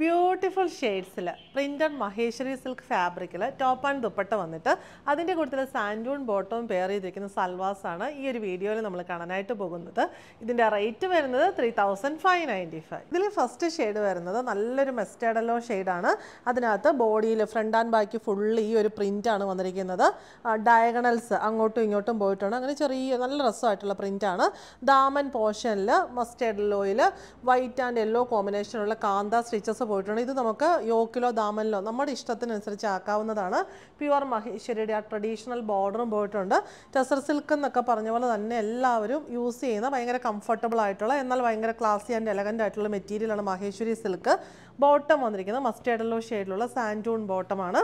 beautiful ഷെയ്ഡ്സിൽ printed Maheshwari silk ഫാബ്രിക്കിൽ top and dupatta വന്നിട്ട് അതിൻ്റെ കൂട്ടത്തിൽ സാൻഡൂൺ ബോട്ടവും പെയർ ചെയ്തിരിക്കുന്ന സൽവാസ് ആണ് ഈ ഒരു വീഡിയോയിൽ നമ്മൾ കാണാനായിട്ട് പോകുന്നത് ഇതിൻ്റെ റേറ്റ് വരുന്നത് three thousand five ninety five ഇതിൽ ഫസ്റ്റ് ഷെയ്ഡ് വരുന്നത് നല്ലൊരു മെസ്റ്റാഡലോ ഷെയ്ഡാണ് അതിനകത്ത് ബോഡിയിൽ ഫ്രണ്ട് ആൻഡ് ബാക്കി ഫുള്ള് ഈ ഒരു പ്രിൻ്റാണ് വന്നിരിക്കുന്നത് ഡയഗണൽസ് അങ്ങോട്ടും ഇങ്ങോട്ടും പോയിട്ടാണ് അങ്ങനെ ചെറിയ നല്ല രസമായിട്ടുള്ള പ്രിൻ്റാണ് ദാമൻ പോർഷനിൽ മസ്റ്റേഡലോയിൽ വൈറ്റ് ആൻഡ് യെല്ലോ കോമ്പിനേഷനുള്ള കാന്ത സ്റ്റിച്ചസ് പോയിട്ടുണ്ട് ഇത് നമുക്ക് യോക്കിലോ ദാമനിലോ നമ്മുടെ ഇഷ്ടത്തിനനുസരിച്ച് ആക്കാവുന്നതാണ് പ്യുവർ മഹേശ്വരിയുടെ ആ ട്രഡീഷണൽ ബോർഡറും പോയിട്ടുണ്ട് ടെസർ സിൽക്ക് എന്നൊക്കെ പറഞ്ഞ പോലെ തന്നെ എല്ലാവരും യൂസ് ചെയ്യുന്ന ഭയങ്കര കംഫർട്ടബിൾ ആയിട്ടുള്ള എന്നാൽ ഭയങ്കര ക്ലാസി ആൻഡ് എലഗൻ്റ് ആയിട്ടുള്ള മെറ്റീരിയലാണ് മഹേശ്വരി സിൽക്ക് ബോട്ടം വന്നിരിക്കുന്നത് മസ്റ്റേഡല്ലോ ഷെയ്ഡിലുള്ള സാൻറ്റൂൺ ബോട്ടമാണ്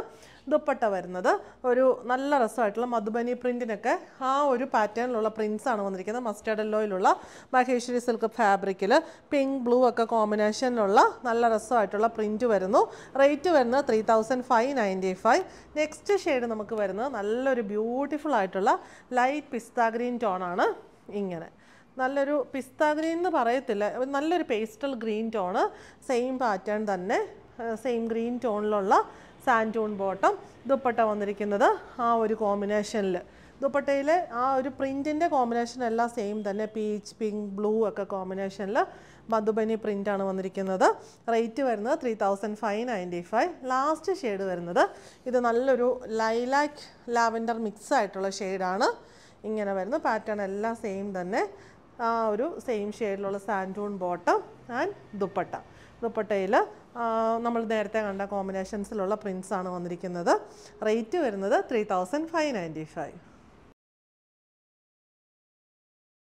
ദുപ്പട്ട വരുന്നത് ഒരു നല്ല രസമായിട്ടുള്ള മധുബനി പ്രിൻറ്റിനൊക്കെ ആ ഒരു പാറ്റേണിലുള്ള ആണ് വന്നിരിക്കുന്നത് മസ്റ്റേഡ് എല്ലോയിലുള്ള മഹേശ്വരി സിൽക്ക് ഫാബ്രിക്കിൽ പിങ്ക് ബ്ലൂ ഒക്കെ കോമ്പിനേഷനിലുള്ള നല്ല രസമായിട്ട് ആയിട്ടുള്ള പ്രിൻറ്റ് വരുന്നു റേറ്റ് വരുന്നത് three thousand five ninety five next shade നമുക്ക് വരുന്നത് നല്ലൊരു ബ്യൂട്ടിഫുൾ ആയിട്ടുള്ള ലൈറ്റ് പിസ്താ ഗ്രീൻ ടോണാണ് ഇങ്ങനെ നല്ലൊരു പിസ്താ ഗ്രീൻ എന്ന് പറയത്തില്ല നല്ലൊരു pastel green tone same pattern തന്നെ സെയിം ഗ്രീൻ ടോണിലുള്ള സാൻറ്റൂൺ ബോട്ടം ദുപ്പട്ട വന്നിരിക്കുന്നത് ആ ഒരു കോമ്പിനേഷനിൽ ദുപ്പട്ടയിൽ ആ ഒരു പ്രിൻറ്റിൻ്റെ കോമ്പിനേഷൻ എല്ലാം സെയിം തന്നെ പീച്ച് പിങ്ക് ബ്ലൂ ഒക്കെ കോമ്പിനേഷനിൽ മധുബനി പ്രിൻ്റാണ് വന്നിരിക്കുന്നത് റേറ്റ് വരുന്നത് three thousand five ninety five last shade വരുന്നത് ഇത് നല്ലൊരു ലൈലാക്ക് ലാവൻഡർ മിക്സ് ആയിട്ടുള്ള ഷെയ്ഡാണ് ഇങ്ങനെ വരുന്ന പാറ്റേൺ എല്ലാം സെയിം തന്നെ ആ ഒരു സെയിം ഷെയ്ഡിലുള്ള സാൻഡൂൺ ബോട്ടം ആൻഡ് ദുപ്പട്ട ദുപ്പട്ടയിൽ നമ്മൾ നേരത്തെ കണ്ട കോമ്പിനേഷൻസിലുള്ള പ്രിൻസാണ് വന്നിരിക്കുന്നത് റേറ്റ് വരുന്നത് three thousand five ninety five